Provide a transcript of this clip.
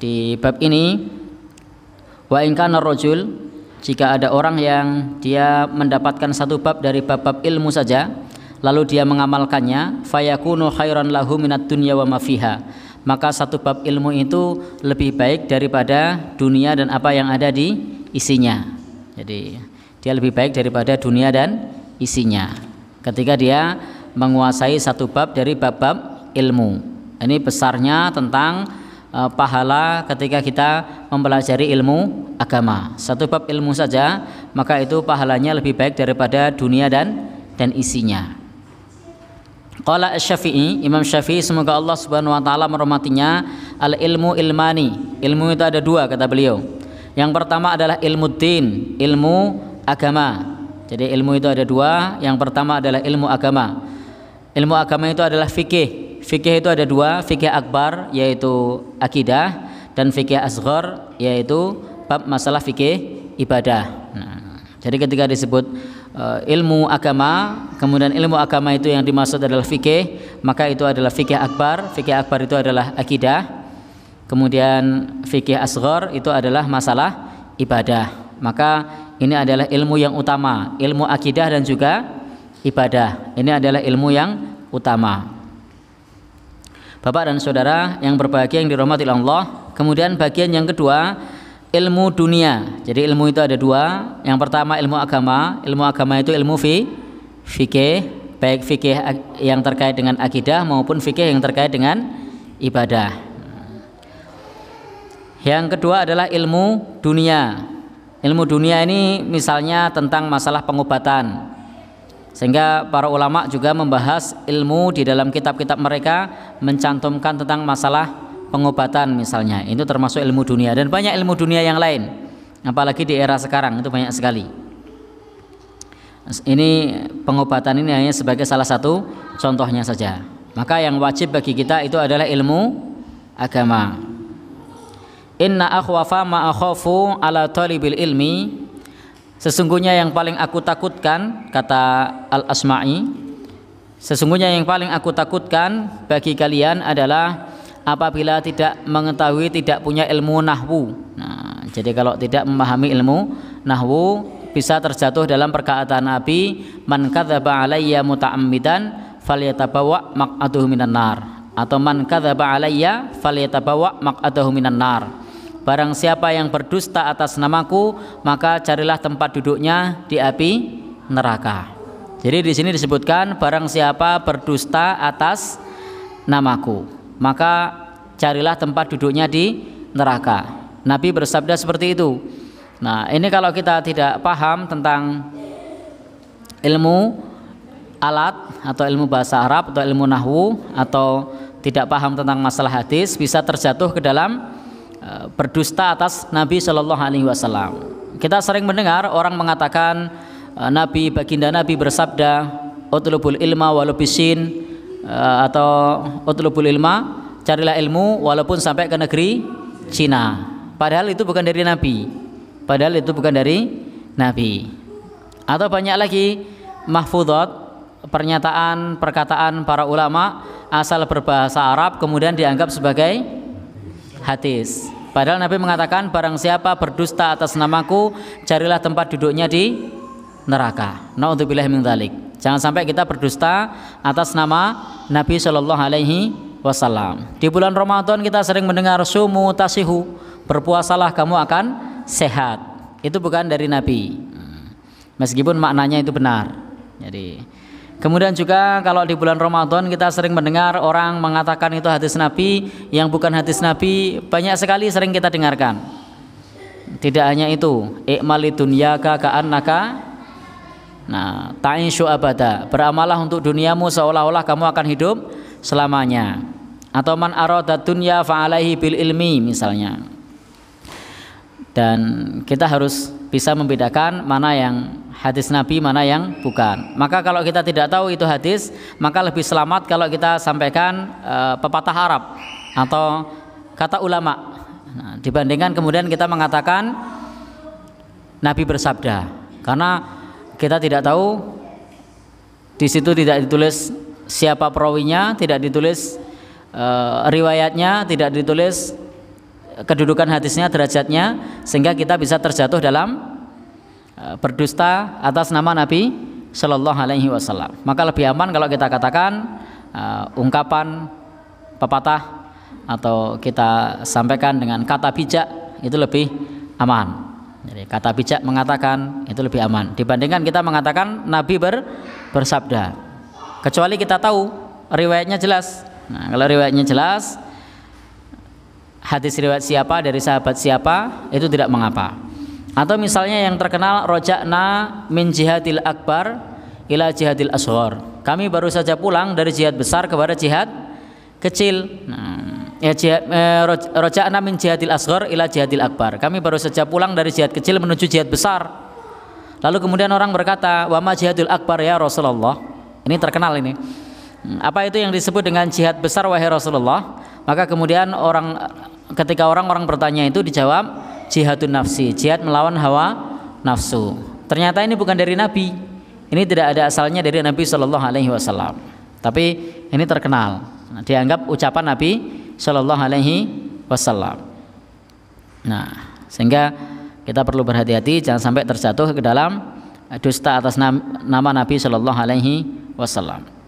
di bab ini wa in rojul jika ada orang yang dia mendapatkan satu bab dari bab-bab ilmu saja lalu dia mengamalkannya fayakunu khairan lahu minat dunya wa mafiha maka satu bab ilmu itu lebih baik daripada dunia dan apa yang ada di isinya jadi dia lebih baik daripada dunia dan isinya ketika dia menguasai satu bab dari bab-bab ilmu ini besarnya tentang Eh, pahala ketika kita mempelajari ilmu agama. Satu bab ilmu saja, maka itu pahalanya lebih baik daripada dunia dan dan isinya. Qala Syafi'i, Imam Syafi'i semoga Allah Subhanahu wa taala merahmatinya, al ilmu ilmani. Ilmu itu ada dua kata beliau. Yang pertama adalah ilmu din, ilmu agama. Jadi ilmu itu ada dua, yang pertama adalah ilmu agama. Ilmu agama itu adalah fikih, Fikih itu ada dua, fikih akbar yaitu akidah dan fikih asghar yaitu bab masalah fikih ibadah. Nah, jadi ketika disebut uh, ilmu agama, kemudian ilmu agama itu yang dimaksud adalah fikih, maka itu adalah fikih akbar. Fikih akbar itu adalah akidah. Kemudian fikih asghar itu adalah masalah ibadah. Maka ini adalah ilmu yang utama, ilmu akidah dan juga ibadah. Ini adalah ilmu yang utama. Bapak dan saudara yang berbahagia yang dirahmati Allah. Kemudian bagian yang kedua ilmu dunia. Jadi ilmu itu ada dua. Yang pertama ilmu agama. Ilmu agama itu ilmu fi, fikih, baik fikih yang terkait dengan akidah maupun fikih yang terkait dengan ibadah. Yang kedua adalah ilmu dunia. Ilmu dunia ini misalnya tentang masalah pengobatan, sehingga para ulama juga membahas ilmu di dalam kitab-kitab mereka mencantumkan tentang masalah pengobatan misalnya. Itu termasuk ilmu dunia dan banyak ilmu dunia yang lain. Apalagi di era sekarang itu banyak sekali. Ini pengobatan ini hanya sebagai salah satu contohnya saja. Maka yang wajib bagi kita itu adalah ilmu agama. Inna akhwafa ma akhafu ala talibil ilmi Sesungguhnya yang paling aku takutkan kata Al-Asma'i sesungguhnya yang paling aku takutkan bagi kalian adalah apabila tidak mengetahui tidak punya ilmu nahwu. Nah, jadi kalau tidak memahami ilmu nahwu bisa terjatuh dalam perkataan Nabi man kadzaba alayya muta'ammidan falyatabawa maq'aduhu minan nar atau man kadzaba alayya falyatabawa maq'aduhu minan nar Barang siapa yang berdusta atas namaku, maka carilah tempat duduknya di api neraka. Jadi di sini disebutkan barang siapa berdusta atas namaku, maka carilah tempat duduknya di neraka. Nabi bersabda seperti itu. Nah, ini kalau kita tidak paham tentang ilmu alat atau ilmu bahasa Arab atau ilmu nahwu atau tidak paham tentang masalah hadis bisa terjatuh ke dalam Eh, berdusta atas Nabi Shallallahu Alaihi Wasallam. Kita sering mendengar orang mengatakan eh, Nabi baginda Nabi bersabda utlubul ilma walubisin eh, atau utlubul ilma carilah ilmu walaupun sampai ke negeri Cina. Padahal itu bukan dari Nabi. Padahal itu bukan dari Nabi. Atau banyak lagi mahfudot pernyataan perkataan para ulama asal berbahasa Arab kemudian dianggap sebagai hadis. Padahal Nabi mengatakan barang siapa berdusta atas namaku, carilah tempat duduknya di neraka. Nauzubillah min dzalik. Jangan sampai kita berdusta atas nama Nabi Shallallahu alaihi wasallam. Di bulan Ramadan kita sering mendengar sumu tasihu, berpuasalah kamu akan sehat. Itu bukan dari Nabi. Hmm. Meskipun maknanya itu benar. Jadi Kemudian juga kalau di bulan Ramadan kita sering mendengar orang mengatakan itu hadis Nabi yang bukan hadis Nabi banyak sekali sering kita dengarkan. Tidak hanya itu, ikmali dunyaka ka'annaka Nah, ta'ishu abada, beramalah untuk duniamu seolah-olah kamu akan hidup selamanya. Atau man arada dunya fa'alaihi bil ilmi misalnya. Dan kita harus bisa membedakan mana yang hadis Nabi mana yang bukan. Maka kalau kita tidak tahu itu hadis, maka lebih selamat kalau kita sampaikan e, pepatah Arab atau kata ulama. Nah, dibandingkan kemudian kita mengatakan Nabi bersabda, karena kita tidak tahu di situ tidak ditulis siapa perawinya, tidak ditulis e, riwayatnya, tidak ditulis kedudukan hadisnya, derajatnya, sehingga kita bisa terjatuh dalam Eh, berdusta atas nama Nabi Shallallahu Alaihi Wasallam. Maka lebih aman kalau kita katakan uh, ungkapan pepatah atau kita sampaikan dengan kata bijak itu lebih aman. Jadi kata bijak mengatakan itu lebih aman dibandingkan kita mengatakan Nabi ber, bersabda. Kecuali kita tahu riwayatnya jelas. Nah, kalau riwayatnya jelas hadis riwayat siapa dari sahabat siapa itu tidak mengapa. Atau misalnya yang terkenal rojakna min jihadil akbar ila jihadil ashor. Kami baru saja pulang dari jihad besar kepada jihad kecil. Nah, ya jihad, eh, rojakna min jihadil ashor ila jihadil akbar. Kami baru saja pulang dari jihad kecil menuju jihad besar. Lalu kemudian orang berkata, "Wa ma akbar ya Rasulullah?" Ini terkenal ini. Hmm, apa itu yang disebut dengan jihad besar wahai Rasulullah? Maka kemudian orang ketika orang-orang bertanya itu dijawab, jihadun nafsi, jihad melawan hawa nafsu. Ternyata ini bukan dari Nabi. Ini tidak ada asalnya dari Nabi Shallallahu alaihi wasallam. Tapi ini terkenal. Dianggap ucapan Nabi Shallallahu alaihi wasallam. Nah, sehingga kita perlu berhati-hati jangan sampai terjatuh ke dalam dusta atas nama Nabi Shallallahu alaihi wasallam.